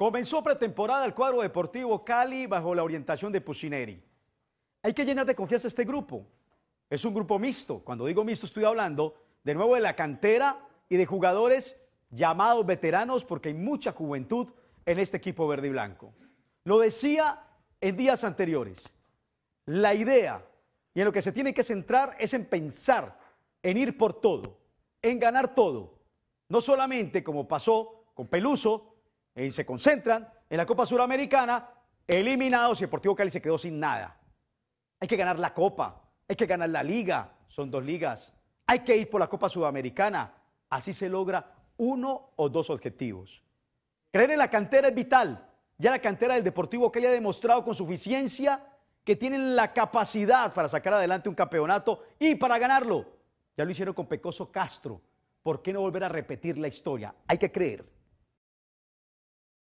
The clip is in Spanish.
Comenzó pretemporada el cuadro deportivo Cali bajo la orientación de Pucineri. Hay que llenar de confianza este grupo. Es un grupo mixto. Cuando digo mixto estoy hablando de nuevo de la cantera y de jugadores llamados veteranos porque hay mucha juventud en este equipo verde y blanco. Lo decía en días anteriores. La idea y en lo que se tiene que centrar es en pensar, en ir por todo, en ganar todo. No solamente como pasó con Peluso, eh, y se concentran en la Copa Suramericana, eliminados y Deportivo Cali se quedó sin nada. Hay que ganar la Copa, hay que ganar la Liga, son dos ligas. Hay que ir por la Copa Sudamericana. Así se logra uno o dos objetivos. Creer en la cantera es vital. Ya la cantera del Deportivo Cali ha demostrado con suficiencia que tienen la capacidad para sacar adelante un campeonato y para ganarlo. Ya lo hicieron con Pecoso Castro. ¿Por qué no volver a repetir la historia? Hay que creer.